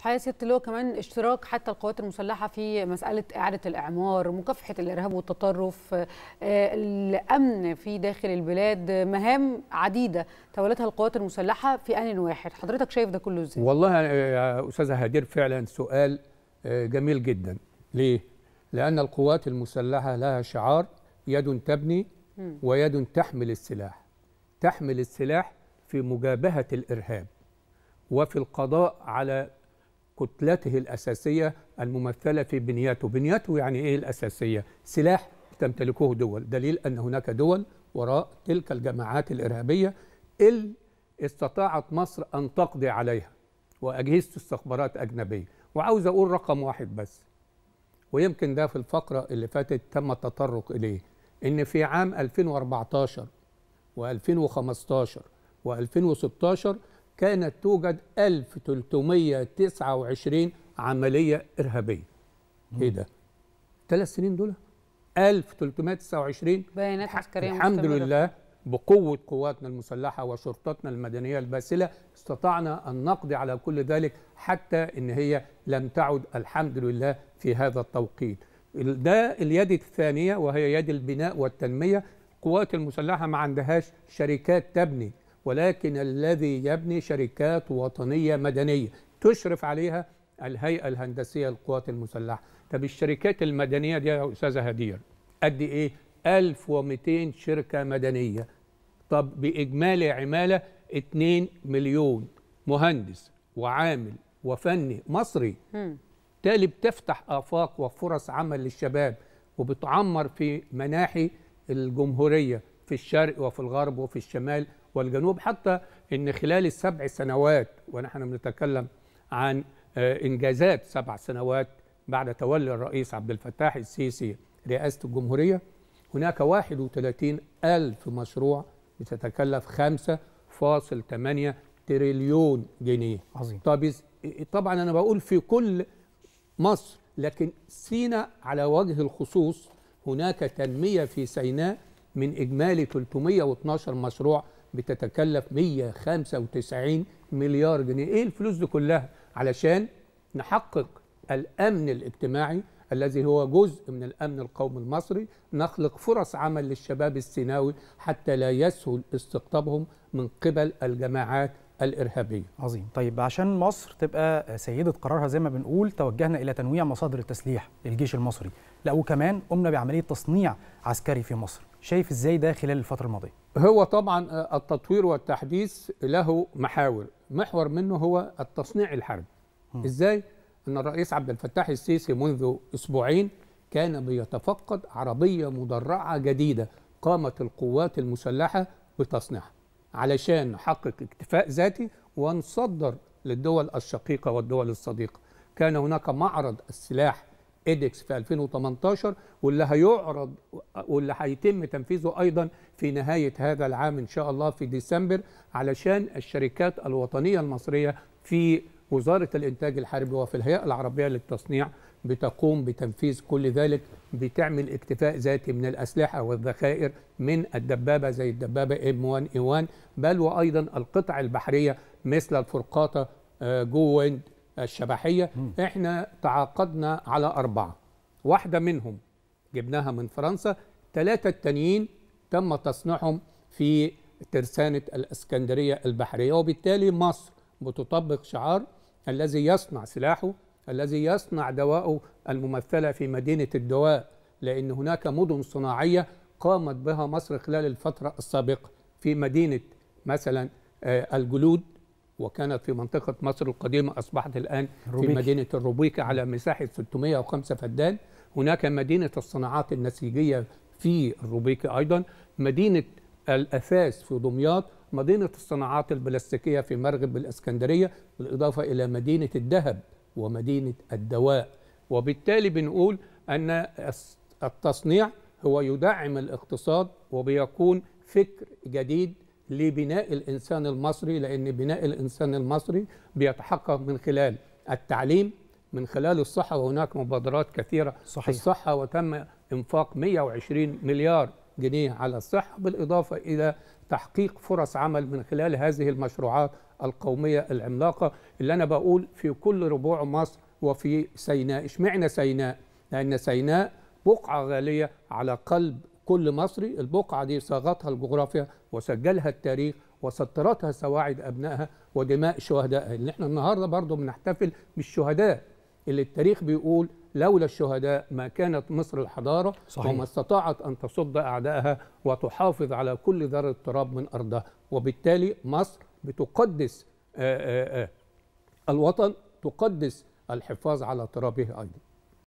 الحقيقه ست هو كمان اشتراك حتى القوات المسلحه في مساله اعاده الاعمار، مكافحه الارهاب والتطرف، آه، الامن في داخل البلاد، مهام عديده تولتها القوات المسلحه في ان واحد، حضرتك شايف ده كله ازاي؟ والله يا استاذه هدير فعلا سؤال آه، جميل جدا، ليه؟ لان القوات المسلحه لها شعار يد تبني ويد تحمل السلاح. تحمل السلاح في مجابهه الارهاب وفي القضاء على كتلته الأساسية الممثلة في بنياته بنياته يعني إيه الأساسية؟ سلاح تمتلكه دول دليل أن هناك دول وراء تلك الجماعات الإرهابية اللي استطاعت مصر أن تقضي عليها وأجهزة استخبارات أجنبية وعاوز أقول رقم واحد بس ويمكن ده في الفقرة اللي فاتت تم التطرق إليه إن في عام 2014 و2015 و2016 كانت توجد 1329 عملية إرهابية إيه ده؟ ثلاث سنين دول 1329 بيانات عسكرية الحمد مستمرة. لله بقوة قواتنا المسلحة وشرطتنا المدنية الباسلة استطعنا أن نقضي على كل ذلك حتى إن هي لم تعد الحمد لله في هذا التوقيت ده اليد الثانية وهي يد البناء والتنمية القوات المسلحة ما عندهاش شركات تبني ولكن الذي يبني شركات وطنية مدنية تشرف عليها الهيئة الهندسية للقوات المسلحة طب الشركات المدنية دي يا أستاذة هدير قد إيه 1200 شركة مدنية طب بإجمالي عمالة 2 مليون مهندس وعامل وفني مصري بالتالي بتفتح آفاق وفرص عمل للشباب وبتعمر في مناحي الجمهورية في الشرق وفي الغرب وفي الشمال والجنوب حتى ان خلال السبع سنوات ونحن بنتكلم عن آه، انجازات سبع سنوات بعد تولي الرئيس عبد الفتاح السيسي رئاسه الجمهوريه هناك 31 ألف مشروع بتتكلف 5.8 تريليون جنيه عظيم طب طبعا أنا بقول في كل مصر لكن سينا على وجه الخصوص هناك تنمية في سيناء من إجمالي 312 مشروع بتتكلف 195 مليار جنيه ايه الفلوس دي كلها علشان نحقق الامن الاجتماعي الذي هو جزء من الامن القومي المصري نخلق فرص عمل للشباب السيناوي حتى لا يسهل استقطابهم من قبل الجماعات الإرهابية عظيم طيب عشان مصر تبقى سيدة قرارها زي ما بنقول توجهنا إلى تنويع مصادر التسليح للجيش المصري لا وكمان قمنا بعملية تصنيع عسكري في مصر شايف إزاي ده خلال الفترة الماضية هو طبعا آه، التطوير والتحديث له محاور محور منه هو التصنيع الحربي م. إزاي؟ أن الرئيس عبد الفتاح السيسي منذ أسبوعين كان بيتفقد عربية مدرعة جديدة قامت القوات المسلحة بتصنيعها علشان نحقق اكتفاء ذاتي ونصدر للدول الشقيقة والدول الصديقة كان هناك معرض السلاح ايدكس في 2018 واللي هيعرض واللي هيتم تنفيذه ايضا في نهايه هذا العام ان شاء الله في ديسمبر علشان الشركات الوطنيه المصريه في وزارة الإنتاج الحربي وفي الهيئة العربية للتصنيع بتقوم بتنفيذ كل ذلك بتعمل اكتفاء ذاتي من الأسلحة والذخائر من الدبابة زي الدبابة ام 1 اي 1 بل وأيضا القطع البحرية مثل الفرقاطة آه، جو ويند الشبحية احنا تعاقدنا على أربعة واحدة منهم جبناها من فرنسا ثلاثة التانيين تم تصنيعهم في ترسانة الإسكندرية البحرية وبالتالي مصر بتطبق شعار الذي يصنع سلاحه الذي يصنع دواءه الممثلة في مدينة الدواء لأن هناك مدن صناعية قامت بها مصر خلال الفترة السابقة في مدينة مثلا آه، الجلود وكانت في منطقة مصر القديمة أصبحت الآن في مدينة الروبيكا على مساحة 605 فدان هناك مدينة الصناعات النسيجية في الروبيكا أيضا مدينة الأثاث في دمياط مدينة الصناعات البلاستيكية في مرغب الإسكندرية بالإضافة إلى مدينة الذهب ومدينة الدواء وبالتالي بنقول أن التصنيع هو يدعم الاقتصاد وبيكون فكر جديد لبناء الإنسان المصري لأن بناء الإنسان المصري بيتحقق من خلال التعليم من خلال الصحة وهناك مبادرات كثيرة صحيح. في الصحة وتم إنفاق 120 مليار جنيه على الصحة بالإضافة إلى تحقيق فرص عمل من خلال هذه المشروعات القومية العملاقة اللي أنا بقول في كل ربوع مصر وفي سيناء اشمعنى سيناء لأن سيناء بقعة غالية على قلب كل مصري البقعة دي صاغتها الجغرافيا وسجلها التاريخ وسطرتها سواعد أبنائها ودماء شهدائها اللي احنا النهاردة برضو بنحتفل بالشهداء اللي التاريخ بيقول لولا الشهداء ما كانت مصر الحضارة صحيح. وما استطاعت أن تصد أعدائها وتحافظ على كل ذرة تراب من أرضها وبالتالي مصر بتقدس آآ آه، آآ آه، آه، الوطن تقدس الحفاظ على ترابه أيضا